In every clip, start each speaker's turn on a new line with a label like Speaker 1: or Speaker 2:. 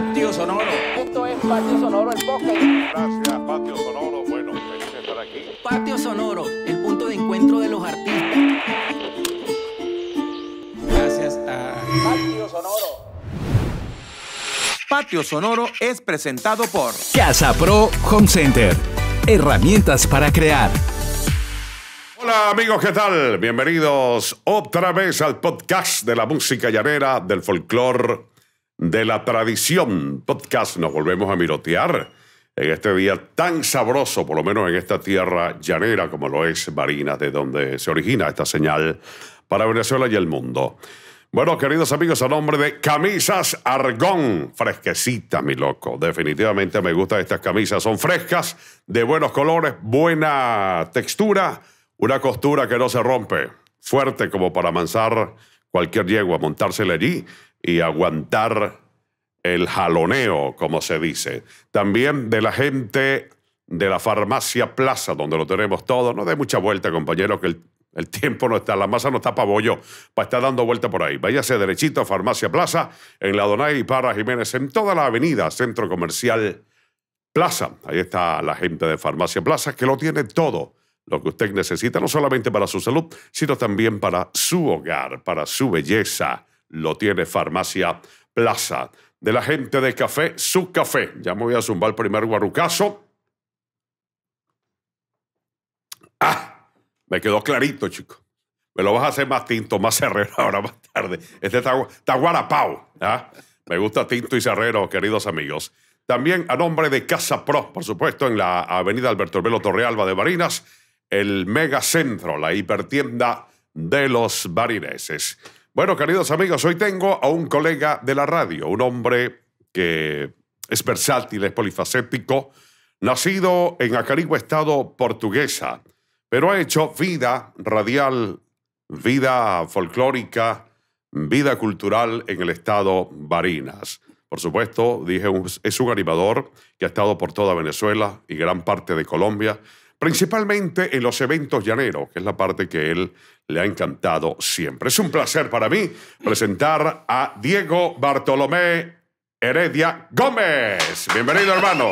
Speaker 1: Patio Sonoro. Esto es Patio Sonoro, el Bosque. Gracias, Patio Sonoro. Bueno, feliz de estar aquí. Patio Sonoro, el punto de encuentro de los artistas. Gracias a Patio Sonoro. Patio Sonoro es presentado por Casa Pro Home Center. Herramientas para crear. Hola amigos, ¿qué tal? Bienvenidos otra vez al podcast de la música llanera, del folclore de la tradición podcast. Nos volvemos a mirotear en este día tan sabroso, por lo menos en esta tierra llanera como lo es Marina, de donde se origina esta señal para Venezuela y el mundo. Bueno, queridos amigos, a nombre de Camisas Argón, fresquecita, mi loco. Definitivamente me gustan estas camisas. Son frescas, de buenos colores, buena textura, una costura que no se rompe, fuerte como para amansar cualquier yegua, montársela allí y aguantar el jaloneo, como se dice. También de la gente de la farmacia Plaza, donde lo tenemos todo. No dé mucha vuelta, compañero, que el, tiempo no está, la masa no está para bollo, para estar dando vuelta por ahí. Váyase derechito a Farmacia Plaza, en la Donay y Parra Jiménez, en toda la avenida Centro Comercial Plaza. Ahí está la gente de Farmacia Plaza, que lo tiene todo lo que usted necesita, no solamente para su salud, sino también para su hogar, para su belleza lo tiene Farmacia Plaza. De la gente de Café, su café. Ya me voy a zumbar el primer guarucazo. ¡Ah! Me quedó clarito, chico. Me lo vas a hacer más tinto, más cerrero ahora más tarde. Este está, guarapau. ¿ah? Me gusta tinto y cerrero, queridos amigos. También a nombre de Casa Pro, por supuesto, en la avenida Alberto Velo Torrealba de Barinas, el megacentro, la hipertienda de los barineses. Bueno, queridos amigos, hoy tengo a un colega de la radio, un hombre que es versátil, es polifacético, nacido en Acarigua, estado portuguesa, pero ha hecho vida radial, vida folclórica, vida cultural en el estado Barinas. Por supuesto, dije, es un animador que ha estado por toda Venezuela y gran parte de Colombia principalmente en los eventos llaneros, que es la parte que él le ha encantado siempre. Es un placer para mí presentar a Diego Bartolomé Heredia Gómez. Bienvenido, hermano.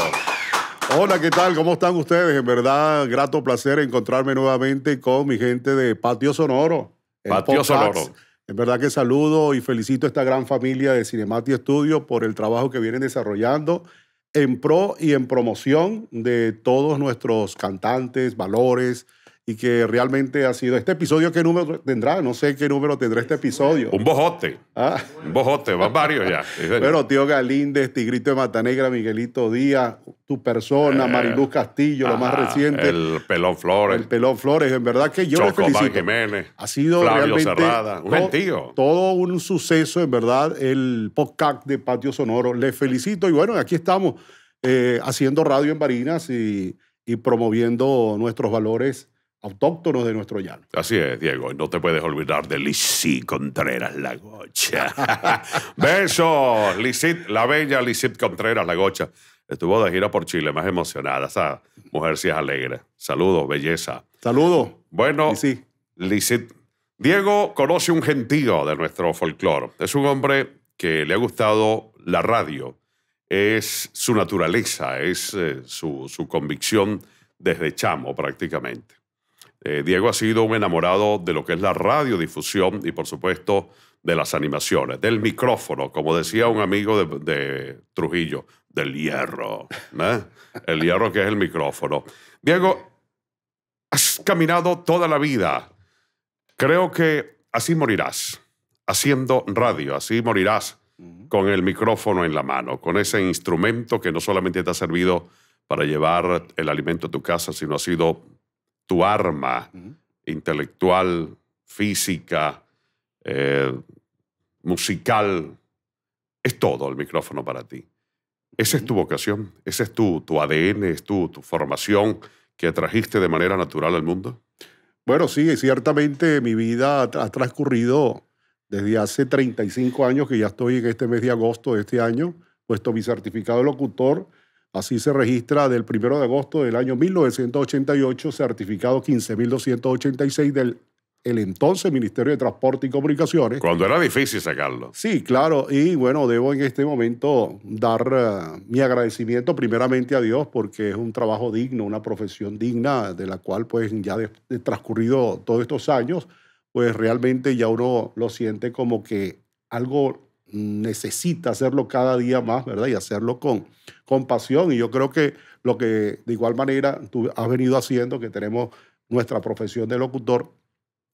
Speaker 2: Hola, ¿qué tal? ¿Cómo están ustedes? En verdad, grato placer encontrarme nuevamente con mi gente de Patio Sonoro.
Speaker 1: Patio Sonoro.
Speaker 2: En verdad que saludo y felicito a esta gran familia de Cinemati Studio por el trabajo que vienen desarrollando en pro y en promoción de todos nuestros cantantes, valores, y que realmente ha sido. Este episodio, ¿qué número tendrá? No sé qué número tendrá
Speaker 1: este episodio. Un bojote. Ah. Un bojote, van varios ya. Bueno,
Speaker 2: tío Galíndez, Tigrito de Matanegra, Miguelito Díaz, tu persona, eh, Mariluz Castillo, lo más reciente. El
Speaker 1: Pelón Flores. El Pelón
Speaker 2: Flores, en verdad
Speaker 1: que yo Choco, felicito. Jiménez, ha sido realmente un
Speaker 2: Todo, un suceso, en verdad, el podcast de Patio Sonoro. Les felicito y bueno, aquí estamos eh, haciendo radio en Barinas y, y promoviendo nuestros valores autóctonos de nuestro llano.
Speaker 1: Así es, Diego. No te puedes olvidar de Lisí Contreras Lagocha. Besos, Lisí, la bella Lisí Contreras Lagocha. Estuvo de gira por Chile, más emocionada. Esa mujer sí es alegre. Saludos, belleza. Saludos. Bueno, Lizit. Diego conoce un gentío de nuestro folclore. Es un hombre que le ha gustado la radio. Es su naturaleza, es eh, su, su convicción desde chamo prácticamente. Eh, Diego ha sido un enamorado de lo que es la radiodifusión y por supuesto de las animaciones, del micrófono, como decía un amigo de, de Trujillo, del hierro, ¿no? ¿eh? el hierro que es el micrófono. Diego, has caminado toda la vida. Creo que así morirás, haciendo radio, así morirás con el micrófono en la mano, con ese instrumento que no solamente te ha servido para llevar el alimento a tu casa, sino ha sido tu arma intelectual, física, eh, musical, es todo el micrófono para ti. Esa es tu vocación, ese es tu, ADN, es tu, tu formación que trajiste de manera natural al mundo.
Speaker 2: Bueno, sí, ciertamente mi vida ha transcurrido desde hace 35 años que ya estoy en este mes de agosto de este año, puesto mi certificado de locutor Así se registra del 1 de agosto del año 1988, certificado 15.286 del el entonces Ministerio de Transporte y Comunicaciones.
Speaker 1: Cuando era difícil sacarlo.
Speaker 2: Sí, claro. Y bueno, debo en este momento dar eh, mi agradecimiento primeramente a Dios porque es un trabajo digno, una profesión digna de la cual pues ya transcurrido todos estos años, pues realmente ya uno lo siente como que algo necesita hacerlo cada día más, ¿verdad? Y hacerlo con, pasión. Y yo creo que lo que de igual manera tú has venido haciendo, que tenemos nuestra profesión de locutor,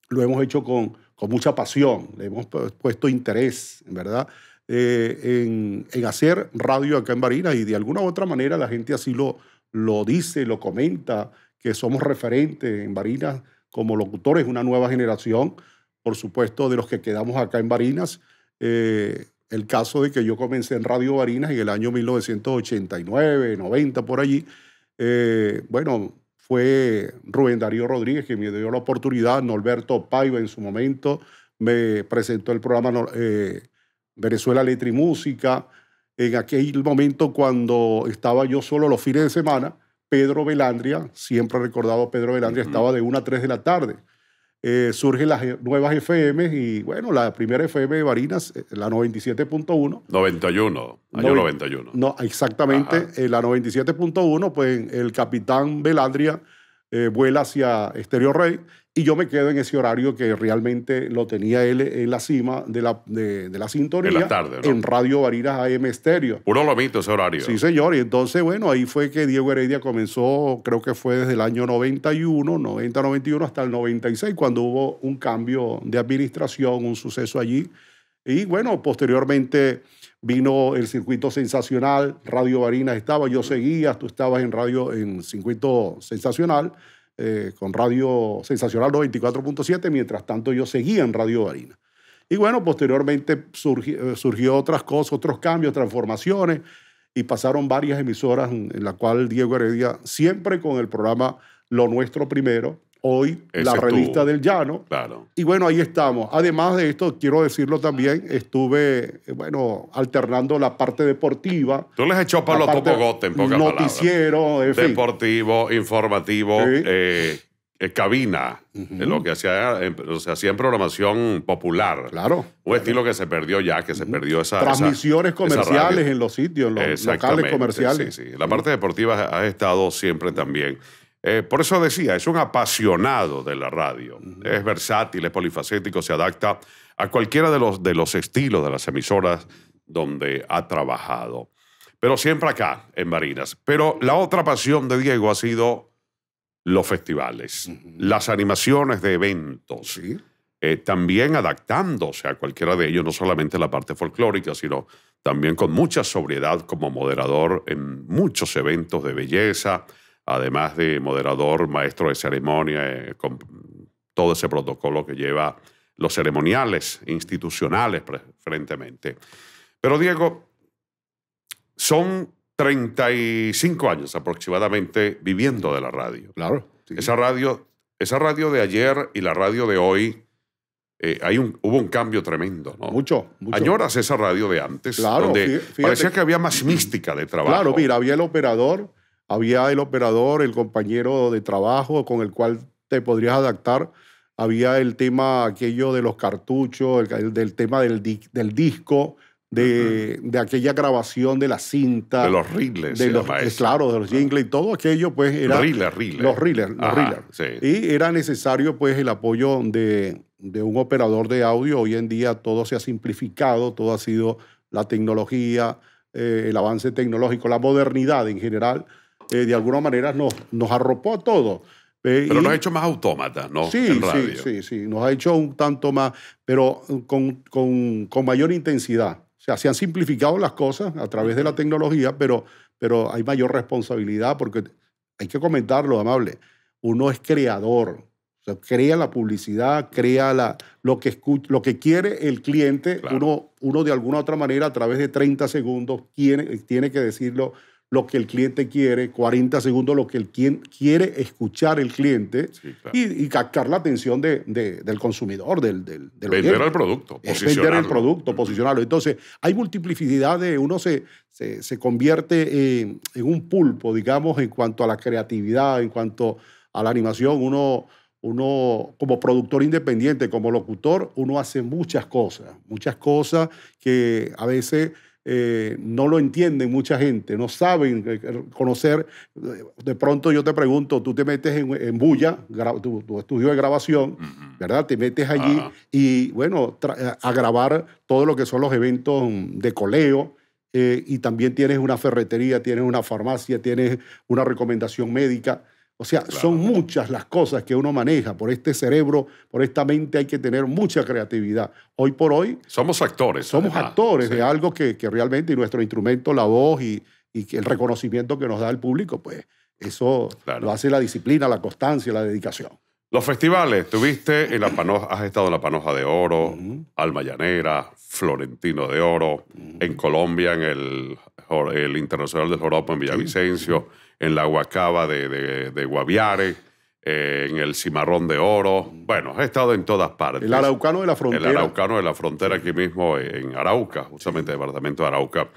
Speaker 2: lo hemos hecho con, mucha pasión, le hemos puesto interés, ¿verdad? Eh, en, hacer radio acá en Barinas y de alguna u otra manera la gente así lo, lo dice, lo comenta, que somos referentes en Barinas como locutores, una nueva generación, por supuesto, de los que quedamos acá en Barinas eh, el caso de que yo comencé en Radio Barinas en el año 1989, 90, por allí. Eh, bueno, fue Rubén Darío Rodríguez que me dio la oportunidad, Norberto Paiva en su momento me presentó el programa eh, Venezuela Letra y Música. En aquel momento cuando estaba yo solo los fines de semana, Pedro Belandria, siempre recordado Pedro Belandria, estaba de 1 a 3 de la tarde. Eh, surgen las nuevas FM y bueno, la primera FM de Barinas, eh, la 97.1.
Speaker 1: 91, año 91.
Speaker 2: No, exactamente, eh, la 97.1, pues el capitán Belandria eh, vuela hacia Estéreo Rey y yo me quedo en ese horario que realmente lo tenía él en la cima de la, de, la sintonía. En la tarde, ¿no? En Radio Varinas AM Estéreo.
Speaker 1: Uno lo visto ese horario.
Speaker 2: Sí, señor. Y entonces, bueno, ahí fue que Diego Heredia comenzó, creo que fue desde el año 91, 90, 91 hasta el 96, cuando hubo un cambio de administración, un suceso allí. Y bueno, posteriormente vino el circuito sensacional, Radio Barinas estaba, yo seguía, tú estabas en radio, en circuito sensacional, eh, con Radio Sensacional 94.7, mientras tanto yo seguía en Radio Barinas. Y bueno, posteriormente eh, surgió, otras cosas, otros cambios, transformaciones, y pasaron varias emisoras en la cual Diego Heredia, siempre con el programa Lo Nuestro Primero, hoy la revista del Llano. Y bueno, ahí estamos. Además de esto, quiero decirlo también, estuve, bueno, alternando la parte deportiva. Tú les echó para los topogotes, en pocas Noticiero,
Speaker 1: Deportivo, informativo, eh, eh, cabina, lo que hacía, o se hacía en programación popular. Claro. Un estilo que se perdió ya, que se perdió esa. Transmisiones comerciales
Speaker 2: en los sitios, en los locales comerciales. Sí, sí.
Speaker 1: La parte deportiva ha estado siempre también. Eh, por eso decía, es un apasionado de la radio. Es versátil, es polifacético, se adapta a cualquiera de los, de los estilos de las emisoras donde ha trabajado. Pero siempre acá, en Marinas. Pero la otra pasión de Diego ha sido los festivales, las animaciones de eventos. Eh, también adaptándose a cualquiera de ellos, no solamente la parte folclórica, sino también con mucha sobriedad como moderador en muchos eventos de belleza, además de moderador, maestro de ceremonia, eh, con todo ese protocolo que lleva los ceremoniales institucionales preferentemente. Pero Diego, son 35 años aproximadamente viviendo de la radio. Claro. Esa, radio esa radio de ayer y la radio de hoy, eh, hay un, hubo un cambio tremendo, ¿no? Mucho, Añoras esa radio de antes, claro, donde parecía que había más mística de trabajo. Claro, mira,
Speaker 2: había el operador había el operador, el compañero de trabajo con el cual te podrías adaptar, había el tema aquello de los cartuchos, el, del tema del, del disco, de, de, aquella grabación de la cinta. De los reels. De los, eh, claro, de los jingles y todo aquello, pues era. Los rilles los rilles Y era necesario, pues, el apoyo de, de, un operador de audio. Hoy en día todo se ha simplificado, todo ha sido la tecnología, eh, el avance tecnológico, la modernidad en general eh, de alguna manera nos, nos arropó a todos.
Speaker 1: Eh, pero nos ha hecho más autómatas, ¿no? Sí, sí,
Speaker 2: sí, sí, nos ha hecho un tanto más, pero con, con, con, mayor intensidad. O sea, se han simplificado las cosas a través de la tecnología, pero, pero hay mayor responsabilidad porque hay que comentarlo, amable. Uno es creador, crea la publicidad, crea la, lo, que lo que quiere el cliente. Uno, uno de alguna u otra manera, a través de 30 segundos, tiene, tiene que decirlo lo que el cliente quiere, 40 segundos lo que el quien quiere escuchar el cliente y, captar la atención del consumidor, del, del, Vender el producto,
Speaker 1: posicionarlo. Vender el
Speaker 2: producto, posicionarlo. Entonces, hay multiplicidad de, uno se, se, convierte en, un pulpo, digamos, en cuanto a la creatividad, en cuanto a la animación, uno... Uno, como productor independiente, como locutor, uno hace muchas cosas, muchas cosas que a veces eh, no lo entienden mucha gente, no saben eh, conocer. Eh, de pronto yo te pregunto, tú te metes en, bulla, tu, estudio de grabación, ¿verdad? Te metes allí y, bueno, a grabar todo lo que son los eventos de coleo. y también tienes una ferretería, tienes una farmacia, tienes una recomendación médica. O sea, son muchas las cosas que uno maneja por este cerebro, por esta mente hay que tener mucha creatividad. Hoy por hoy...
Speaker 1: Somos actores. Somos
Speaker 2: actores de algo que, que, realmente nuestro instrumento, la voz y, y el reconocimiento que nos da el público, pues eso lo hace la disciplina, la constancia, la dedicación.
Speaker 1: Los festivales, tuviste en la Panoja, has estado en la Panoja de Oro, Alma Llanera, Florentino de Oro, en Colombia, en el, el Internacional de Joropo en Villavicencio en la guacaba de, Guaviare, eh, en el Cimarrón de Oro. Bueno, he estado en todas partes. El Araucano de la Frontera. El Araucano de la Frontera, aquí mismo eh, en Arauca, justamente el departamento de Arauca.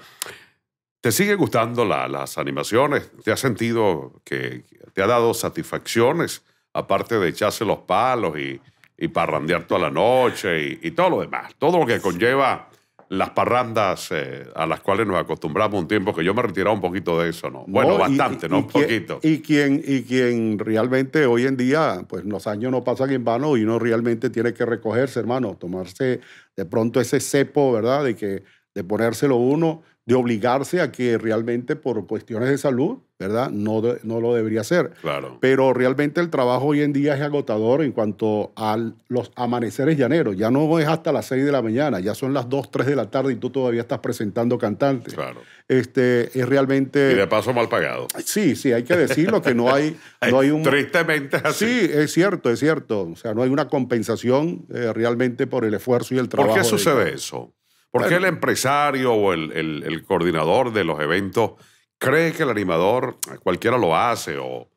Speaker 1: ¿Te sigue gustando las animaciones? ¿Te has sentido que te ha dado satisfacciones? Aparte de echarse los palos y, y parrandear toda la noche y, y, todo lo demás. Todo lo que conlleva las parrandas eh, a las cuales nos acostumbramos un tiempo, que yo me he retirado un poquito de eso, ¿no? Bueno, bastante, ¿no? un poquito.
Speaker 2: Y quien, y quien realmente hoy en día, pues los años no pasan en vano y uno realmente tiene que recogerse, hermano, tomarse de pronto ese cepo, ¿verdad? De que de ponérselo uno de obligarse a que realmente por cuestiones de salud, ¿verdad? No, no lo debería hacer. Claro. Pero realmente el trabajo hoy en día es agotador en cuanto a los amaneceres llaneros. Ya no es hasta las 6 de la mañana, ya son las 2, 3 de la tarde y tú todavía estás presentando cantantes. Claro. Este, es realmente... Y de
Speaker 1: paso mal pagado.
Speaker 2: Sí, sí, hay que decirlo que no
Speaker 1: hay... no hay un... Tristemente así.
Speaker 2: Sí, es cierto, es cierto. O sea, no hay una compensación eh, realmente por el esfuerzo
Speaker 1: y el trabajo. ¿Por qué sucede eso? ¿Por qué el empresario o el, coordinador de los eventos cree que el animador, cualquiera lo hace o...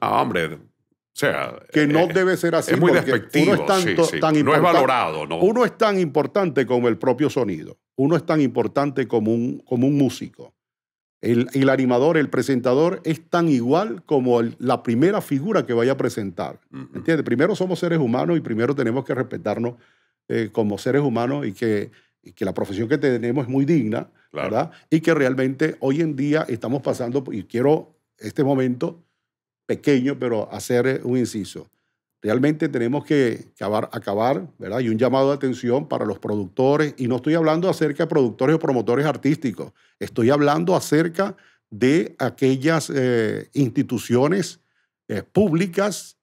Speaker 1: Ah, hombre, o sea,
Speaker 2: que no eh, debe ser así. Es muy despectivo. Uno es Tan no es valorado. No. Uno es tan importante como el propio sonido. Uno es tan importante como un, como un músico. El, animador, el presentador, es tan igual como la primera figura que vaya a presentar. Uh ¿Entiendes? Primero somos seres humanos y primero tenemos que respetarnos eh, como seres humanos y que y que la profesión que tenemos es muy digna, ¿verdad? Y que realmente hoy en día estamos pasando, y quiero este momento pequeño, pero hacer eh, un inciso. Realmente tenemos que acabar, acabar, ¿verdad? Y un llamado de atención para los productores, y no estoy hablando acerca de productores o promotores artísticos, estoy hablando acerca de aquellas eh, instituciones eh, públicas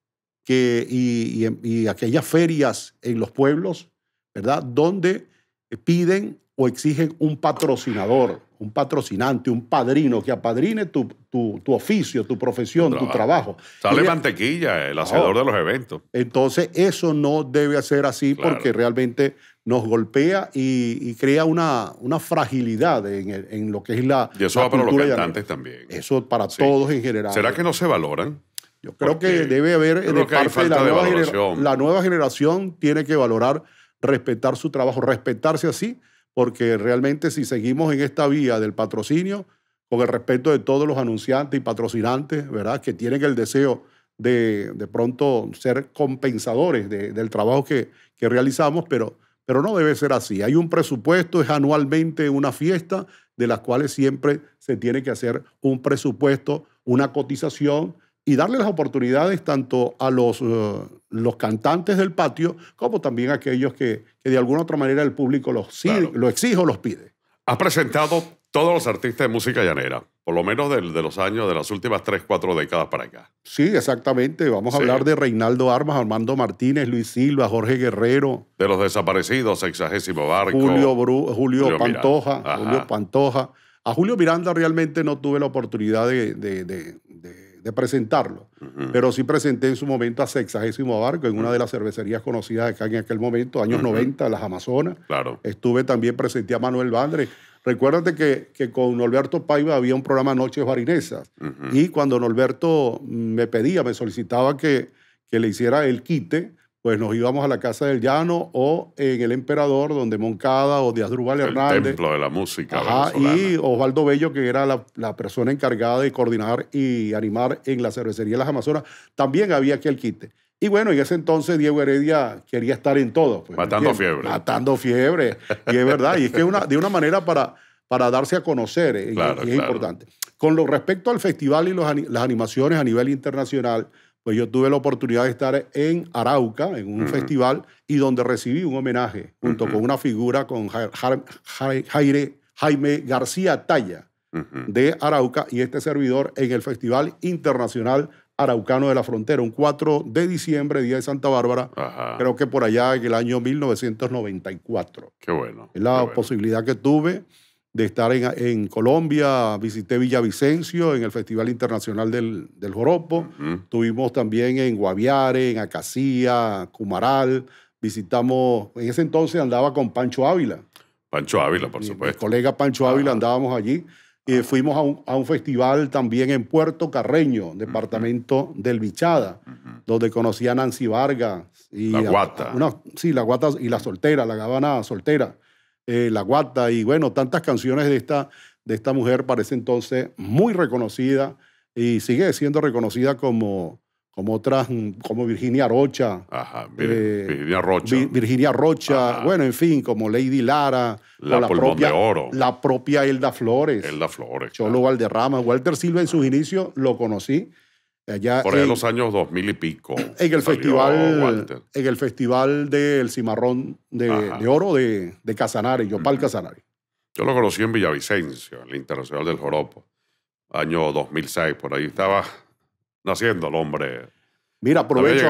Speaker 2: que, y, aquellas ferias en los pueblos, ¿verdad? Donde piden o exigen un patrocinador, un patrocinante, un padrino que apadrine tu, oficio, tu profesión, tu trabajo.
Speaker 1: Sale mantequilla, el hacedor de los eventos.
Speaker 2: Entonces, eso no debe ser así porque realmente nos golpea y, crea una, fragilidad en, lo que es la. Y eso va para los cantantes
Speaker 1: también. Eso para todos en general. ¿Será que no se valoran?
Speaker 2: Yo creo que debe haber, de parte de, la nueva, la nueva generación, tiene que valorar respetar su trabajo, respetarse así, porque realmente si seguimos en esta vía del patrocinio, con el respeto de todos los anunciantes y patrocinantes, ¿verdad? Que tienen el deseo de, de pronto ser compensadores del trabajo que, que realizamos, pero, pero no debe ser así. Hay un presupuesto, es anualmente una fiesta de las cuales siempre se tiene que hacer un presupuesto, una cotización y darle las oportunidades tanto a los, eh, los cantantes del patio como también a aquellos que, de alguna u otra manera el público los, lo exige o los pide.
Speaker 1: ha presentado todos los artistas de música llanera, por lo menos de, los años, de las últimas tres, cuatro décadas para acá.
Speaker 2: Sí, exactamente. Vamos a hablar de Reinaldo Armas, Armando Martínez, Luis Silva, Jorge Guerrero.
Speaker 1: De los desaparecidos, Sexagésimo Barco. Julio, Julio, Pantoja, Julio
Speaker 2: Pantoja. A Julio Miranda realmente no tuve la oportunidad de de presentarlo, pero sí presenté en su momento a Sexagésimo Barco en una de las cervecerías conocidas acá en aquel momento, años 90, las Amazonas. Claro. Estuve también, presenté a Manuel Bandre. Recuérdate que, con Norberto Paiva había un programa Noches Barinesas y cuando Norberto me pedía, me solicitaba que, que le hiciera el quite, pues nos íbamos a la Casa del Llano o en El Emperador, donde Moncada o Díaz Drubal Hernández. El
Speaker 1: templo de la música Ajá,
Speaker 2: Y Osvaldo Bello, que era la, la, persona encargada de coordinar y animar en la cervecería Las Amazonas, también había el quite. Y bueno, en ese entonces Diego Heredia quería estar en todo.
Speaker 1: Pues, Matando fiebre.
Speaker 2: Matando fiebre. Y es verdad, y es que una, de una manera para, para darse a conocer, eh, claro, y es importante. Con lo respecto al festival y los, las animaciones a nivel internacional, pues yo tuve la oportunidad de estar en Arauca, en un festival, y donde recibí un homenaje junto con una figura con Jaime García Talla de Arauca y este servidor en el Festival Internacional Araucano de la Frontera, un 4 de diciembre, Día de Santa Bárbara, creo que por allá en el año 1994. Qué bueno. Es la posibilidad que tuve de estar en, Colombia, visité Villavicencio en el Festival Internacional del, Joropo, Tuvimos estuvimos también en Guaviare, en Acacía, Cumaral, visitamos, en ese entonces andaba con Pancho Ávila.
Speaker 1: Pancho Ávila, por supuesto.
Speaker 2: Mi, colega Pancho Ávila andábamos allí. y fuimos a un, festival también en Puerto Carreño, departamento del Bichada, donde conocí a Nancy Vargas. Y la Guata. sí, la Guata y la soltera, la Gabana soltera. Eh, la Guata y bueno, tantas canciones de esta, de esta mujer parece entonces muy reconocida y sigue siendo reconocida como, como otras, como Virginia Rocha. Eh,
Speaker 1: Virginia Rocha.
Speaker 2: Virginia Rocha, bueno, en fin, como Lady Lara. La, propia, de Oro. La propia Elda Flores. Elda Flores. Cholo Valderrama. Walter Silva en sus inicios lo conocí Allá Por ahí en
Speaker 1: los años 2000 y pico. En el, festival,
Speaker 2: en el festival del Cimarrón de, Oro de, de Casanare, Yopal Casanare.
Speaker 1: Yo lo conocí en Villavicencio, en la Internacional del Joropo, año 2006. Por ahí estaba naciendo el hombre.
Speaker 2: Mira, aprovecho,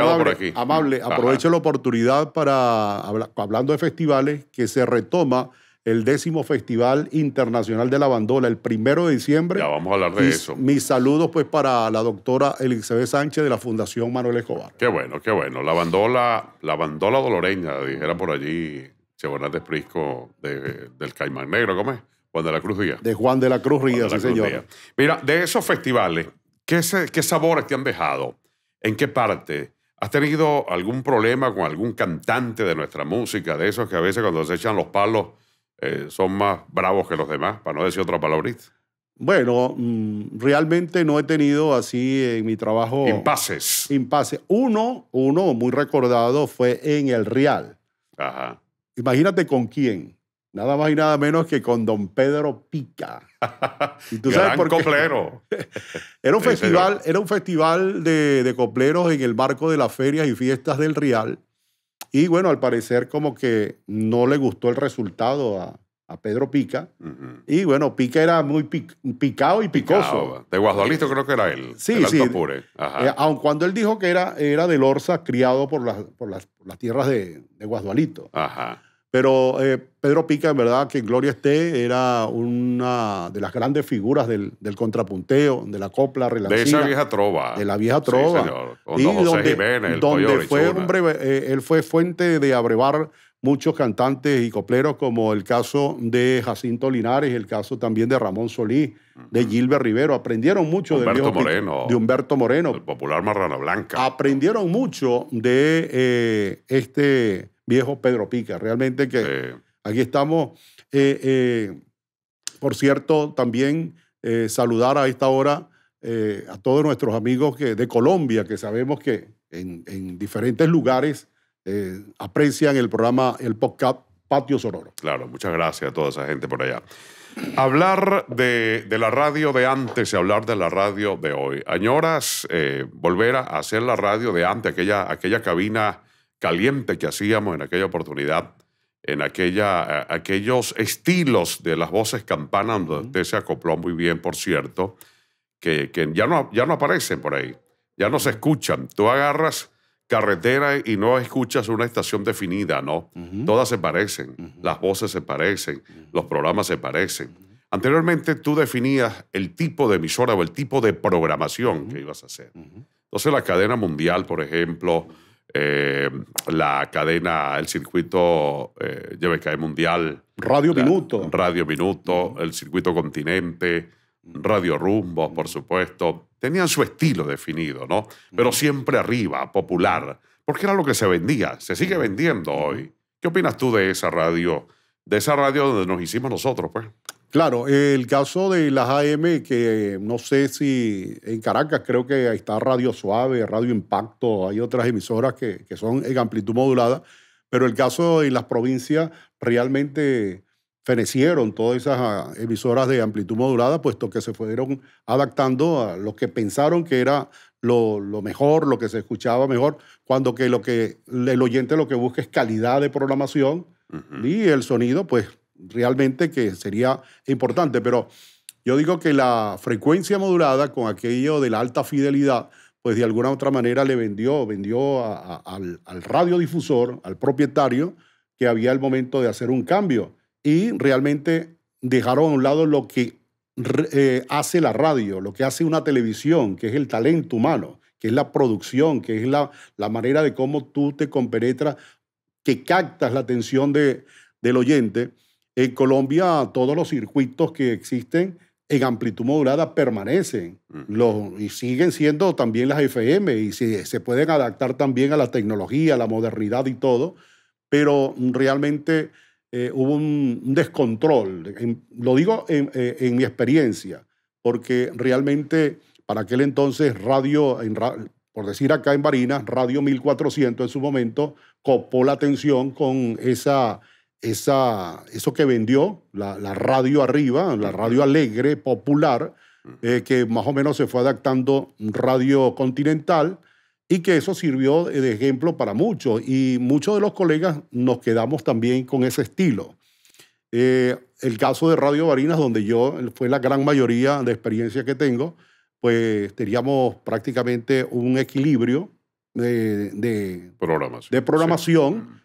Speaker 2: amable aprovecho la oportunidad para, hablando de festivales, que se retoma el décimo Festival Internacional de la Bandola, el primero de diciembre. Ya
Speaker 1: vamos a hablar de eso.
Speaker 2: Mis saludos pues para la doctora Elizabeth Sánchez de la Fundación Manuel Escobar.
Speaker 1: Qué bueno, qué bueno. La bandola, la bandola doloreña, dijera por allí de Prisco del Caimán Negro, ¿cómo es? Juan de la Cruz Ríos.
Speaker 2: De Juan de la Cruz Ría, sí señor.
Speaker 1: Mira, de esos festivales, ¿qué sabores te han dejado? ¿En qué parte? ¿Has tenido algún problema con algún cantante de nuestra música, de esos que a veces cuando se echan los palos eh, son más bravos que los demás, para no decir otra palabrita.
Speaker 2: Bueno, mm, realmente no he tenido así en mi trabajo... Impases. Impases. Uno, uno muy recordado fue en el Real. Ajá. Imagínate con quién. Nada más y nada menos que con Don Pedro Pica. Y tú por coplero.
Speaker 1: era, un festival,
Speaker 2: era un festival de, de copleros en el marco de las ferias y fiestas del Real. Y bueno, al parecer como que no le gustó el resultado a, Pedro Pica. Y bueno, Pica era muy picado y picoso. De Guadalito
Speaker 1: eh, creo que era él. Sí, sí. Alto eh,
Speaker 2: aun cuando él dijo que era, era del orza criado por las, por las, tierras de, de Ajá. Pero eh, Pedro Pica, en verdad, que gloria esté, era una de las grandes figuras del, contrapunteo, de la copla relancida. De esa vieja
Speaker 1: trova. De la vieja trova. Sí, señor. Con y José donde, donde fue, hombre,
Speaker 2: eh, él fue fuente de abrevar muchos cantantes y copleros, como el caso de Jacinto Linares, el caso también de Ramón Solís, de Gilbert Rivero. Aprendieron mucho de Humberto Moreno. El
Speaker 1: popular Marrana Blanca.
Speaker 2: Aprendieron mucho de eh, este viejo Pedro Pica. Realmente que aquí estamos. Eh, eh, por cierto, también saludar a esta hora a todos nuestros amigos que, de Colombia, que sabemos que en, en diferentes lugares eh, aprecian el programa, el podcast Patio Sonoro.
Speaker 1: Claro, muchas gracias a toda esa gente por allá. Hablar de, la radio de antes y hablar de la radio de hoy. ¿Añoras eh, volver a hacer la radio de antes, aquella, aquella cabina caliente que hacíamos en aquella oportunidad? en aquella, aquellos estilos de las voces campanas, donde se acopló muy bien, por cierto, que, ya, no, ya no aparecen por ahí, ya no se escuchan. Tú agarras carretera y no escuchas una estación definida, no. Todas se parecen, las voces se parecen, los programas se parecen. Anteriormente tú definías el tipo de emisora o el tipo de programación que ibas a hacer. Entonces la cadena mundial, por ejemplo, eh, la cadena, el circuito eh, mundial.
Speaker 2: Radio Minuto.
Speaker 1: Radio Minuto, el circuito continente, Radio Rumbo, por supuesto, tenían su estilo definido, ¿no? Pero siempre arriba, popular, porque era lo que se vendía, se sigue vendiendo hoy. ¿Qué opinas tú de esa radio, de esa radio donde nos hicimos nosotros, pues?
Speaker 2: Claro, el caso de las AM, que no sé si en Caracas creo que está Radio Suave, Radio Impacto, hay otras emisoras que, que son en amplitud modulada, pero el caso en las provincias realmente fenecieron todas esas ah, emisoras de amplitud modulada, puesto que se fueron adaptando a lo que pensaron que era lo, mejor, lo que se escuchaba mejor, cuando que lo que el oyente lo que busca es calidad de programación y el sonido, pues realmente que sería importante. Pero yo digo que la frecuencia modulada con aquello de la alta fidelidad, pues de alguna u otra manera le vendió, vendió al, al radiodifusor, al propietario, que había el momento de hacer un cambio y realmente dejaron a un lado lo que eh, hace la radio, lo que hace una televisión, que es el talento humano, que es la producción, que es la, manera de cómo tú te compenetras, que captas la atención de, del oyente. En Colombia todos los circuitos que existen en amplitud modulada permanecen los, y siguen siendo también las FM y se, se pueden adaptar también a la tecnología, a la modernidad y todo, pero realmente eh, hubo un, descontrol. lo digo eh, en, mi experiencia, porque realmente para aquel entonces radio, en, por decir acá en Barinas, Radio 1400 en su momento copó la atención con esa, esa, eso que vendió, la, radio arriba, la radio alegre, popular, eh, que más o menos se fue adaptando Radio Continental y que eso sirvió de ejemplo para muchos. Y muchos de los colegas nos quedamos también con ese estilo. Eh, el caso de Radio Barinas, donde yo fue la gran mayoría de experiencia que tengo, pues teníamos prácticamente un equilibrio de, programación. De programación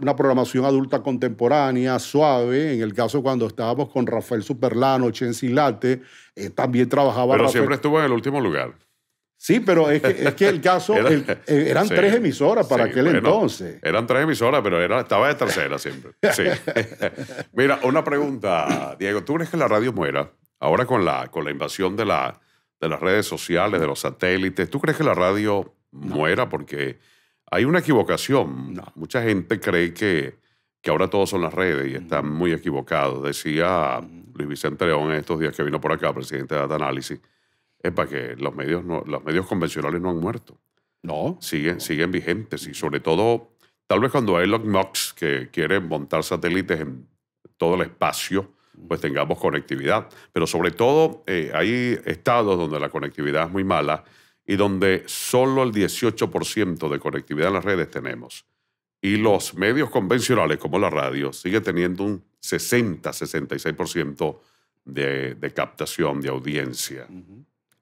Speaker 2: Una programación adulta contemporánea, suave. En el caso cuando estábamos con Rafael Superlano, Chensilate, eh, también trabajaba. Pero siempre
Speaker 1: estuvo en el último lugar. Sí, pero es que, es que el caso, eh, eran tres
Speaker 2: emisoras para aquel entonces.
Speaker 1: Eran tres emisoras, pero era, estaba de tercera siempre. Sí. Mira, una pregunta, Diego. ¿Tú crees que la radio muera? Ahora con la, con la invasión de, la, de las redes sociales, de los satélites, ¿tú crees que la radio muera? Porque hay una equivocación. Mucha gente cree que, que ahora todos son las redes y mm. están muy equivocados. Decía mm. Luis Vicente León en estos días que vino por acá, presidente de Data Análisis para que los medios, los medios convencionales no han muerto. No. Siguen, siguen vigentes y sobre todo, tal vez cuando Elon Musk, que quiere montar satélites en todo el espacio, pues tengamos conectividad. Pero sobre todo eh, hay estados donde la conectividad es muy mala y donde solo el 18% de conectividad en las redes tenemos. Y los medios convencionales, como la radio, sigue teniendo un 60-66% de, de captación de audiencia.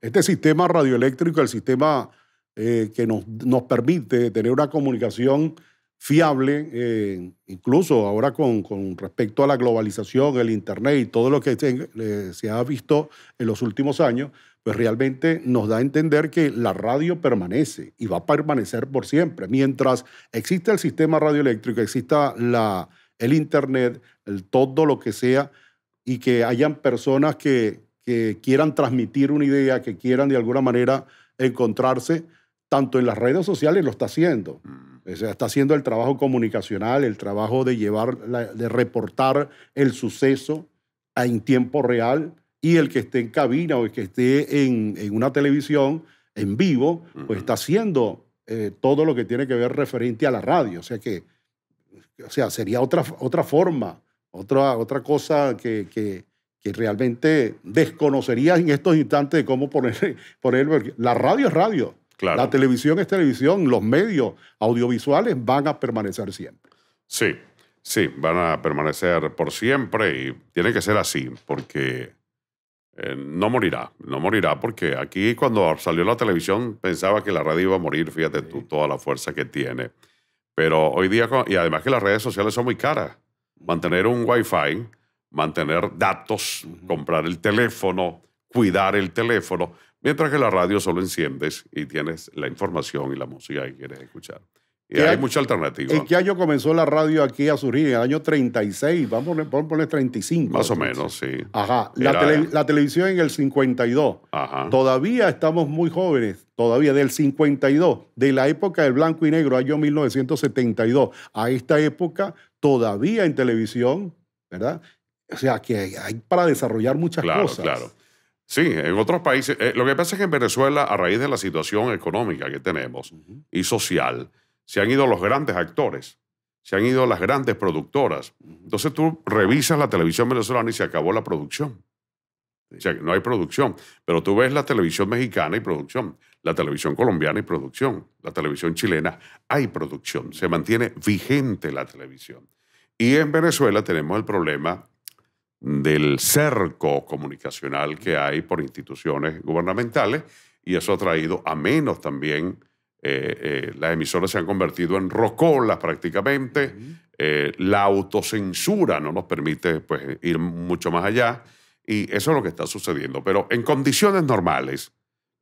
Speaker 2: Este sistema radioeléctrico, el sistema eh, que nos, permite tener una comunicación fiable, eh, incluso ahora con, respecto a la globalización, el Internet y todo lo que se, ha visto en los últimos años, pues realmente nos da a entender que la radio permanece y va a permanecer por siempre. Mientras exista el sistema radioeléctrico, exista la, el Internet, el, todo lo que sea, y que hayan personas que que quieran transmitir una idea, que quieran de alguna manera encontrarse, tanto en las redes sociales lo está haciendo. Mm. está haciendo el trabajo comunicacional, el trabajo de llevar, de reportar el suceso en tiempo real y el que esté en cabina o el que esté en, una televisión en vivo, pues mm. está haciendo eh, todo lo que tiene que ver referente a la radio. O sea que, o sea, sería otra, otra forma, otra, otra cosa que que realmente desconocerías en estos instantes de cómo poner, la radio es radio, la televisión es televisión, los medios audiovisuales van a permanecer siempre.
Speaker 1: Sí, sí, van a permanecer por siempre y tiene que ser así, porque eh, no morirá, no morirá, porque aquí cuando salió la televisión pensaba que la radio iba a morir, fíjate tú, toda la fuerza que tiene. Pero hoy día, y además que las redes sociales son muy caras, mantener un wifi mantener datos, comprar el teléfono, cuidar el teléfono, mientras que la radio solo enciendes y tienes la información y la música que quieres escuchar. Y hay mucha alternativa. ¿En qué
Speaker 2: año comenzó la radio aquí a surgir? En el año 36, vamos a poner, poner 35. Más o
Speaker 1: menos, sí.
Speaker 2: Ajá. La, la, televisión en el 52. Ajá. Todavía estamos muy jóvenes, todavía del 52, de la época del blanco y negro, año 1972, a esta época, todavía en televisión, ¿verdad? O sea, que hay para desarrollar muchas cosas. Claro, claro.
Speaker 1: Sí, en otros países. Eh, lo que pasa es que en Venezuela, a raíz de la situación económica que tenemos y social, se han ido los grandes actores, se han ido las grandes productoras. Entonces tú revisas la televisión venezolana y se acabó la producción. O sea, no hay producción. Pero tú ves la televisión mexicana y producción, la televisión colombiana y producción, la televisión chilena, hay producción. Se mantiene vigente la televisión. Y en Venezuela tenemos el problema del cerco comunicacional que hay por instituciones gubernamentales y eso ha traído a menos también. Eh, eh, las emisoras se han convertido en rocolas prácticamente, eh, la autocensura no nos permite pues, ir mucho más allá y eso es lo que está sucediendo. Pero en condiciones normales,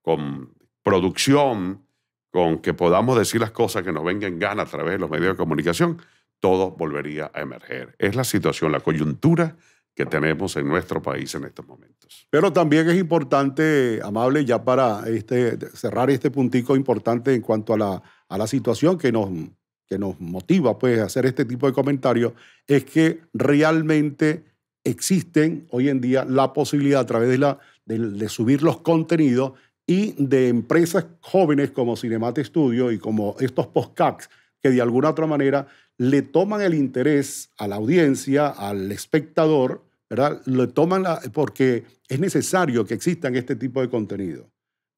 Speaker 1: con producción, con que podamos decir las cosas que nos vengan gana a través de los medios de comunicación, todo volvería a emerger. Es la situación, la coyuntura que tenemos en nuestro país en estos momentos.
Speaker 2: Pero también es importante, amable, ya para este, cerrar este puntico importante en cuanto a la, situación que nos, que nos motiva pues, a hacer este tipo de comentarios, es que realmente existen hoy en día la posibilidad a través de, la, de, subir los contenidos y de empresas jóvenes como Cinemate Studio y como estos podcasts que de alguna u otra manera le toman el interés a la audiencia, al espectador, ¿verdad? Le toman porque es necesario que existan este tipo de contenido.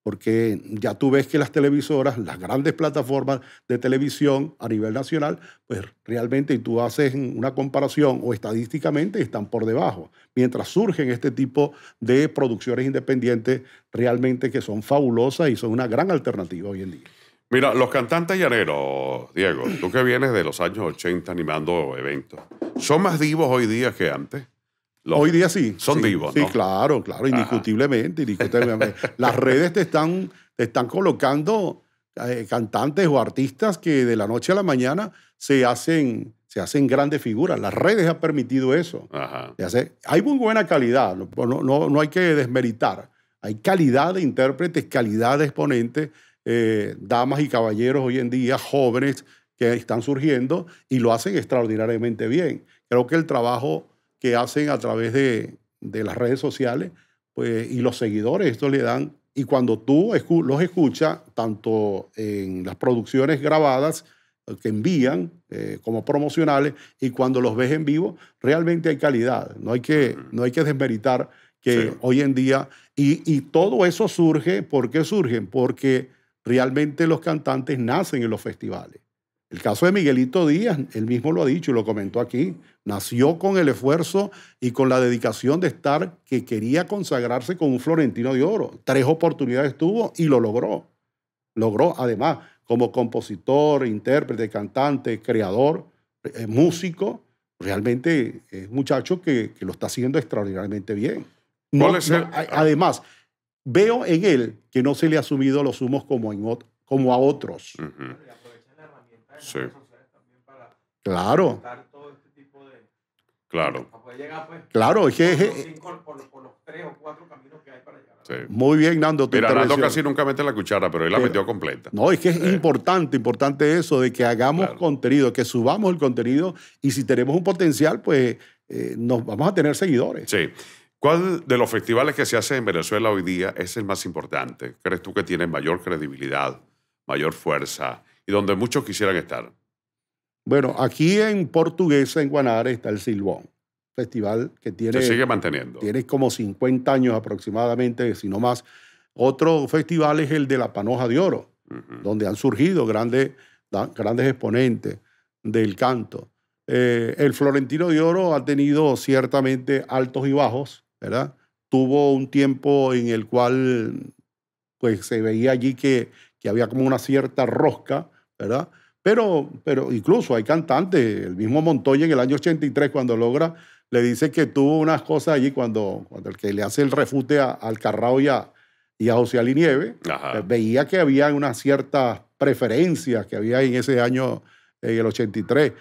Speaker 2: Porque ya tú ves que las televisoras, las grandes plataformas de televisión a nivel nacional, pues realmente tú haces una comparación o estadísticamente están por debajo. Mientras surgen este tipo de producciones independientes realmente que son fabulosas y son una gran alternativa hoy en día.
Speaker 1: Mira, los cantantes llaneros, Diego, tú que vienes de los años 80 animando eventos, ¿son más divos hoy día que antes? hoy día sí. Son vivos, divos. Sí,
Speaker 2: claro, claro, indiscutiblemente. Las redes te están, te están colocando eh, cantantes o artistas que de la noche a la mañana se hacen, se hacen grandes figuras. Las redes han permitido eso. hay muy buena calidad, no, no, no hay que desmeritar. Hay calidad de intérpretes, calidad de exponentes eh, damas y caballeros hoy en día, jóvenes que están surgiendo y lo hacen extraordinariamente bien. Creo que el trabajo que hacen a través de, de las redes sociales pues, y los seguidores, esto le dan. Y cuando tú los escuchas, tanto en las producciones grabadas, que envían eh, como promocionales y cuando los ves en vivo, realmente hay calidad. No hay que, no hay que desmeritar que hoy en día, y, y, todo eso surge, ¿por qué surgen? Porque realmente los cantantes nacen en los festivales. El caso de Miguelito Díaz, él mismo lo ha dicho y lo comentó aquí, nació con el esfuerzo y con la dedicación de estar que quería consagrarse con un florentino de oro. Tres oportunidades tuvo y lo logró. Logró, además, como compositor, intérprete, cantante, creador, eh, músico, realmente es un muchacho que, lo está haciendo extraordinariamente bien. además, veo en él que no se le ha sumido los humos como, en como a otros. Sí. Claro. Este claro. Pues, claro, es que... Sí. Muy bien, Nando.
Speaker 1: Nando casi nunca mete la cuchara, pero él la metió completa.
Speaker 2: No, es que es importante, importante eso, de que hagamos contenido, que subamos el contenido y si tenemos un potencial, pues eh, nos vamos a tener seguidores.
Speaker 1: Sí. ¿Cuál de los festivales que se hace en Venezuela hoy día es el más importante? ¿Crees tú que tiene mayor credibilidad, mayor fuerza y donde muchos quisieran estar?
Speaker 2: Bueno, aquí en Portuguesa, en Guanare, está el Silbón, festival que tiene... sigue manteniendo. Tiene como 50 años aproximadamente, si no más. Otro festival es el de la Panoja de Oro, donde han surgido grandes, grandes exponentes del canto. Eh, el Florentino de Oro ha tenido ciertamente altos y bajos, Tuvo un tiempo en el cual pues se veía allí que, que había como una cierta rosca, ¿verdad? Pero, pero incluso hay cantantes, el mismo Montoya en el año 83 cuando logra, le dice que tuvo unas cosas allí cuando, cuando el que le hace el refute a, al Carrao y a, José Alinieve, pues, veía que había unas ciertas preferencias que había en ese año, en el 83.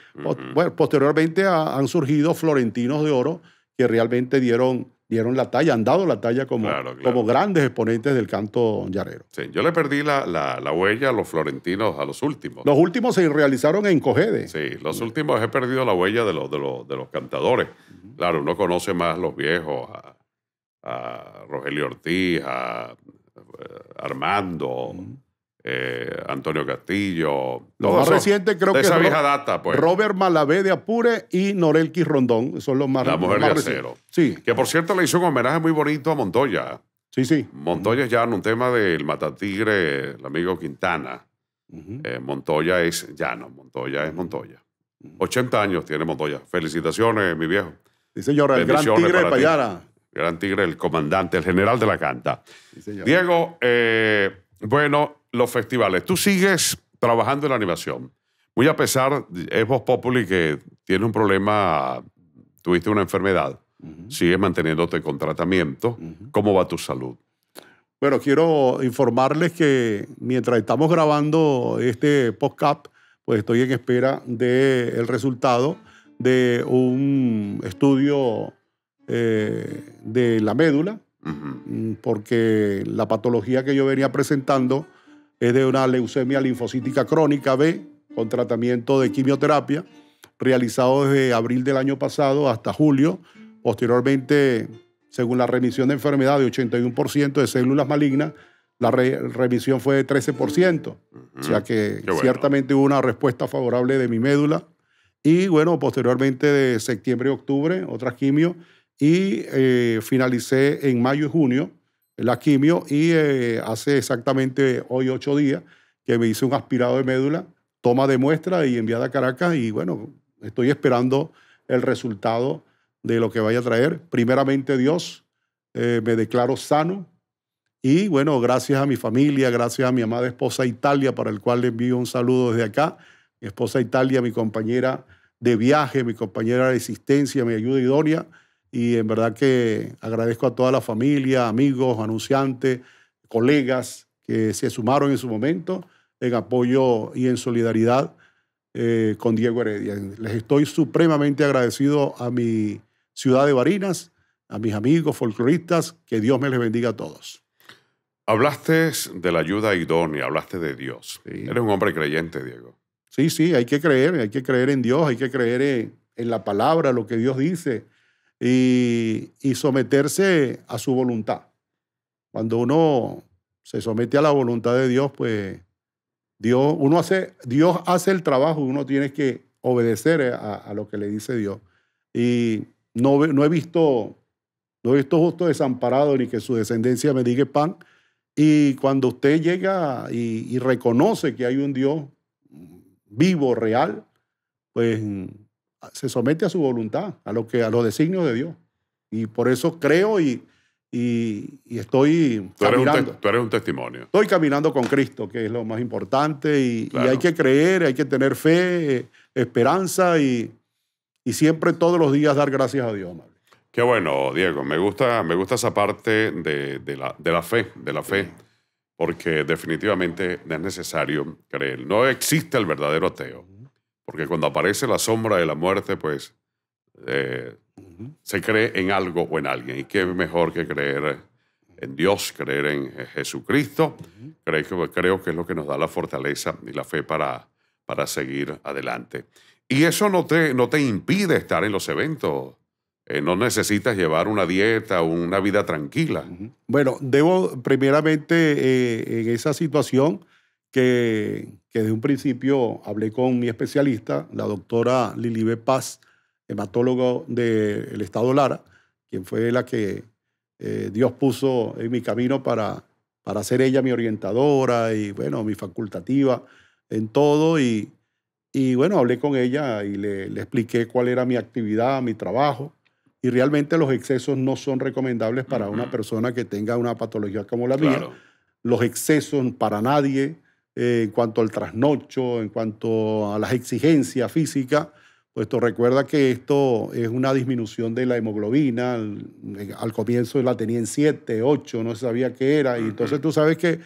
Speaker 2: Bueno, posteriormente han surgido florentinos de oro que realmente dieron dieron la talla, han dado la talla como, como grandes exponentes del canto llanero.
Speaker 1: yo le perdí la, huella a los florentinos, a los últimos.
Speaker 2: Los últimos se realizaron en Cogedes.
Speaker 1: Sí, los últimos he perdido la huella de los, de los, cantadores. Claro, uno conoce más los viejos, a, Rogelio Ortiz, a, eh, Armando, eh, Antonio Castillo. Los más creo que esa vieja data, pues. Robert
Speaker 2: Malavé de Apure y Norelki Rondón son los más La mujer de acero.
Speaker 1: Sí. Que por cierto le hizo un homenaje muy bonito a Montoya. Sí, sí. Montoya es ya un tema del Matatigre, el amigo Quintana. Eh, Montoya es llano, Montoya es Montoya. 80 años tiene Montoya. Felicitaciones, mi viejo. Sí, señora, el gran tigre de Payara. Gran tigre, el comandante, el general de la canta. Diego, eh, bueno, los festivales. Tú sigues trabajando en la animación. Muy a pesar, es vos Populi que tiene un problema, tuviste una enfermedad, sigues manteniéndote con tratamiento. ¿Cómo va tu salud?
Speaker 2: Bueno, quiero informarles que mientras estamos grabando este podcast, pues estoy en espera del resultado de un estudio eh, de la médula, mm, porque la patología que yo venía presentando es de una leucemia linfocítica crónica B con tratamiento de quimioterapia realizado desde abril del año pasado hasta julio. Posteriormente, según la remisión de enfermedad de 81% de células malignas, la remisión fue de 13%. O sea que ciertamente hubo una respuesta favorable de mi médula. Y bueno, posteriormente de septiembre y octubre, otras quimio Y eh, finalicé en mayo y junio la quimio y eh, hace exactamente hoy ocho días que me hice un aspirado de médula, toma de muestra y enviada a Caracas y bueno, estoy esperando el resultado de lo que vaya a traer. Primeramente Dios, eh, me declaro sano y bueno, gracias a mi familia, gracias a mi amada esposa Italia, para el cual le envío un saludo desde acá. Mi esposa Italia, mi compañera de viaje, mi compañera de existencia, mi ayuda idónea y en verdad que agradezco a toda la familia, amigos, anunciantes, colegas que se sumaron en su momento en apoyo y en solidaridad eh, con Diego Heredia. Les estoy supremamente agradecido a mi ciudad de Barinas, a mis amigos folcloristas, que Dios me les bendiga a todos.
Speaker 1: Hablaste de la ayuda idónea, hablaste de Dios. Eres un hombre creyente, Diego.
Speaker 2: Sí, sí, hay que creer, hay que creer en Dios, hay que creer en la palabra, lo que Dios dice y, someterse a su voluntad. Cuando uno se somete a la voluntad de Dios, pues Dios, uno hace, Dios hace el trabajo, uno tiene que obedecer a, lo que le dice Dios. Y no, no, he visto, no he visto justo desamparado ni que su descendencia me diga pan. Y cuando usted llega y reconoce que hay un Dios vivo, real, pues se somete a su voluntad, a, lo que, a los designios de Dios. Y por eso creo y, y, estoy
Speaker 1: tú eres caminando. Un tú eres un testimonio.
Speaker 2: Estoy caminando con Cristo, que es lo más importante. Y, hay que creer, hay que tener fe, eh, esperanza y, siempre todos los días dar gracias a Dios.
Speaker 1: Qué bueno, Diego. Me gusta, me gusta esa parte de, de, la, de la, fe, de la fe. porque definitivamente es necesario creer. No existe el verdadero ateo. Porque cuando aparece la sombra de la muerte, pues eh, se cree en algo o en alguien. ¿Y qué mejor que creer en Dios, creer en Jesucristo? Pues, creo, que, es lo que nos da la fortaleza y la fe para, para seguir adelante. Y eso no te, no te impide estar en los eventos. Eh, no necesitas llevar una dieta o una vida tranquila.
Speaker 2: Bueno, debo primeramente eh, en esa situación que, desde un principio hablé con mi especialista, la doctora Lilibe Paz, hematólogo del Estado Lara, quien fue la que eh, Dios puso en mi camino para, para ser ella mi orientadora y, bueno, mi facultativa en todo. Y, y bueno, hablé con ella y le, le, expliqué cuál era mi actividad, mi trabajo. Y realmente los excesos no son recomendables para una persona que tenga una patología como la mía. Los excesos para nadie eh, en cuanto al trasnocho, en cuanto a las exigencias físicas, puesto pues recuerda que esto es una disminución de la hemoglobina, al, eh, comienzo la tenía en 7, 8, no sabía qué era, y entonces tú sabes que,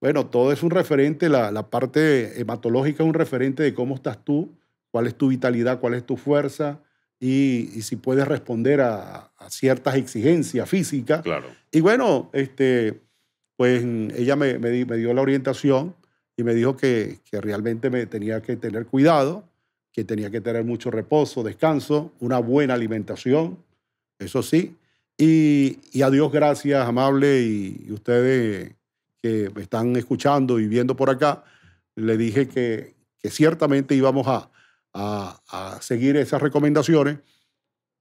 Speaker 2: bueno, todo es un referente, la, parte hematológica es un referente de cómo estás tú, cuál es tu vitalidad, cuál es tu fuerza, y, si puedes responder a, ciertas exigencias físicas. Claro. Y bueno, este, pues ella me, dio la orientación y me dijo que, realmente me tenía que tener cuidado, que tenía que tener mucho reposo, descanso, una buena alimentación, eso sí. Y, y a Dios gracias, amable, y, ustedes que me están escuchando y viendo por acá, le dije que, que ciertamente íbamos a, seguir esas recomendaciones.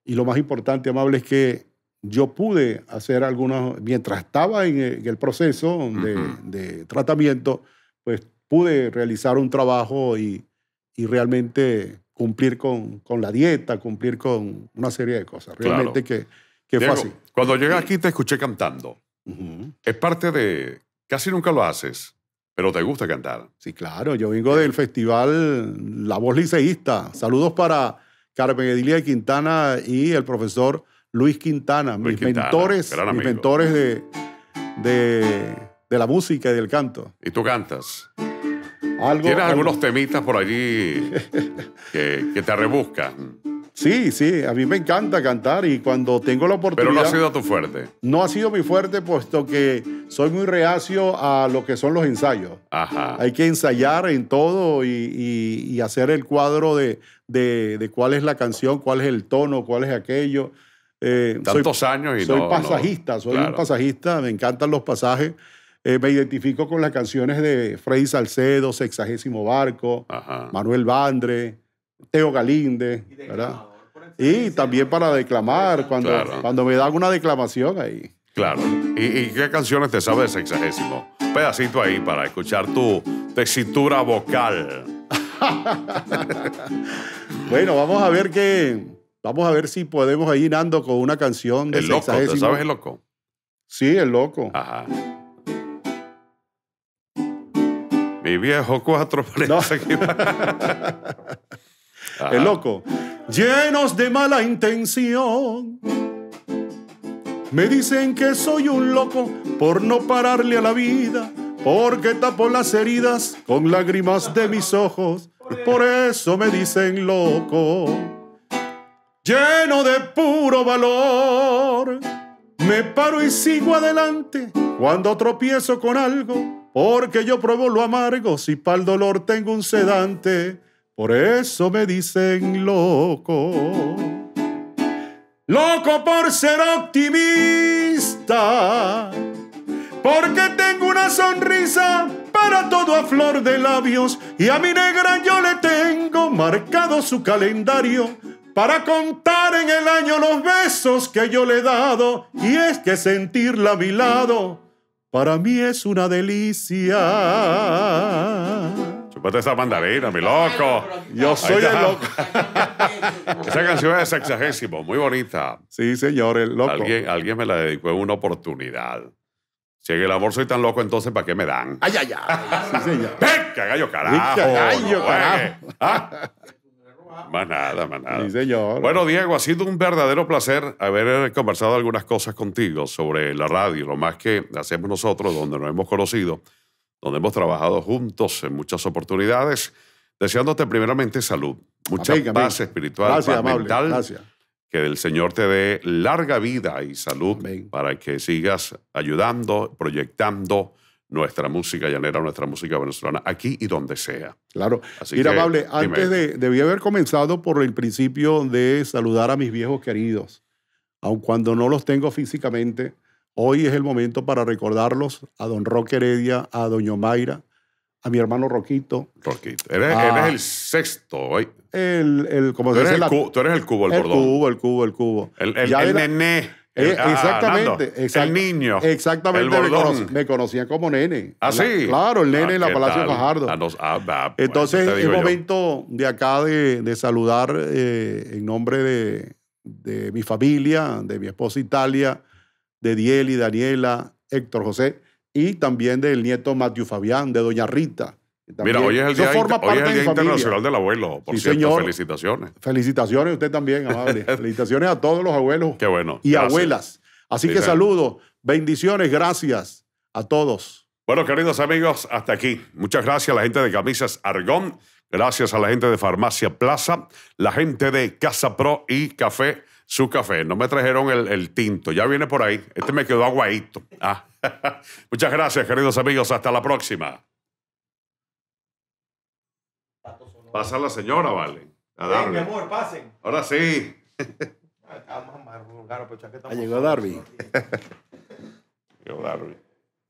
Speaker 2: Y lo más importante, amable, es que yo pude hacer algunas, mientras estaba en el, proceso de, de tratamiento, pues pude realizar un trabajo y, realmente cumplir con, la dieta, cumplir con una serie de cosas. Realmente que,
Speaker 1: que así. Cuando llegas aquí te escuché cantando. Es parte de... Casi nunca lo haces, pero te gusta cantar.
Speaker 2: Sí, claro. Yo vengo del festival La Voz Liceísta. Saludos para Carmen Edilia Quintana y el profesor Luis Quintana, mis mentores, mis mentores de de la música y del canto.
Speaker 1: ¿Y tú cantas? ¿Tienes algunos temitas por allí que, te rebuscan?
Speaker 2: Sí, sí, a mí me encanta cantar y cuando tengo la oportunidad... Pero no ha sido tu fuerte. No ha sido mi fuerte puesto que soy muy reacio a lo que son los ensayos. Ajá. Hay que ensayar en todo y, hacer el cuadro de, cuál es la canción, cuál es el tono, cuál es aquello. Eh, Tantos soy, años y soy pasajista, soy un pasajista, me encantan los pasajes eh, me identifico con las canciones de Freddy Salcedo, Sexagésimo Barco, Manuel Bandre, Teo Galinde, y ¿verdad? Y también para declamar, cuando, cuando me dan una declamación ahí.
Speaker 1: Claro. ¿Y, qué canciones te sabes de sexagésimo? pedacito ahí para escuchar tu textura vocal.
Speaker 2: bueno, vamos a ver qué. Vamos a ver si podemos ahí, Nando, con una canción de el sabes el loco? Sí, el loco. Ajá.
Speaker 1: Mi viejo cuatro El loco.
Speaker 2: Llenos de mala intención. Me dicen que soy un loco por no pararle a la vida, porque tapo las heridas con lágrimas de mis ojos. Por eso me dicen loco. Lleno de puro valor. Me paro y sigo adelante cuando tropiezo con algo porque yo pruebo lo amargo, si para el dolor tengo un sedante, por eso me dicen loco. Loco por ser optimista, porque tengo una sonrisa para todo a flor de labios y a mi negra yo le tengo marcado su calendario para contar en el año los besos que yo le he dado y es que sentirla a mi lado para mí es una delicia.
Speaker 1: Chupate esa mandarina, mi loco. Yo soy el loco. esa canción es sexagésimo, muy bonita. Sí, señor, el loco. Alguien, me la dedicó en una oportunidad. Si en el amor soy tan loco, entonces ¿para qué me dan? Ay, ay, ay. Sí, que gallo carajo! ¡Ven, carajo! Ah, más nada, más nada. Sí, señor. Bueno, Diego, ha sido un verdadero placer haber conversado algunas cosas contigo sobre la radio, lo más que hacemos nosotros, donde nos hemos conocido, donde hemos trabajado juntos en muchas oportunidades, deseándote primeramente salud, mucha paz espiritual, mental. Que el Señor te dé larga vida y salud para que sigas ayudando, proyectando, nuestra música llanera, nuestra música venezolana, aquí y donde sea. Claro. Mira, Pablo, antes
Speaker 2: de, debí haber comenzado por el principio de saludar a mis viejos queridos. Aun cuando no los tengo físicamente, hoy es el momento para recordarlos a don Roque Heredia, a doña Mayra, a mi hermano Roquito.
Speaker 1: Roquito. Ah. Eres, el sexto hoy.
Speaker 2: El, el, como tú, eres el cubo, el,
Speaker 1: cordón. El cubo, el cubo, el cubo. El, nené. Eh, eh, ah, exactamente, el niño. Exactamente,
Speaker 2: me, conocían como nene. ¿Ah, Claro, el nene ah, en la Palacio
Speaker 1: tal? Ah, pues, Entonces, es
Speaker 2: momento de acá de, saludar eh, en nombre de, de, mi familia, de mi esposa Italia, de y Daniela, Héctor José y también del nieto Matthew Fabián, de Doña Rita Mira, hoy es el Día, hoy es el día Internacional del
Speaker 1: Abuelo, por cierto. Felicitaciones.
Speaker 2: Felicitaciones a usted también, amable. Felicitaciones a
Speaker 1: todos los abuelos y abuelas. Así que
Speaker 2: saludos, bendiciones, gracias
Speaker 1: a todos. Bueno, queridos amigos, hasta aquí. Muchas gracias a la gente de Camisas Argón, gracias a la gente de Farmacia Plaza, la gente de Casa Pro y Café, su café. No me trajeron el, tinto, ya viene por ahí. Este me quedó aguadito. Ah. Muchas gracias, queridos amigos, hasta la próxima. Pasa la señora, vale. A darle. mi
Speaker 2: amor, pasen.
Speaker 1: Ahora sí.
Speaker 2: Ah, pues, ah, llegó
Speaker 1: Darby. Llegó Darby.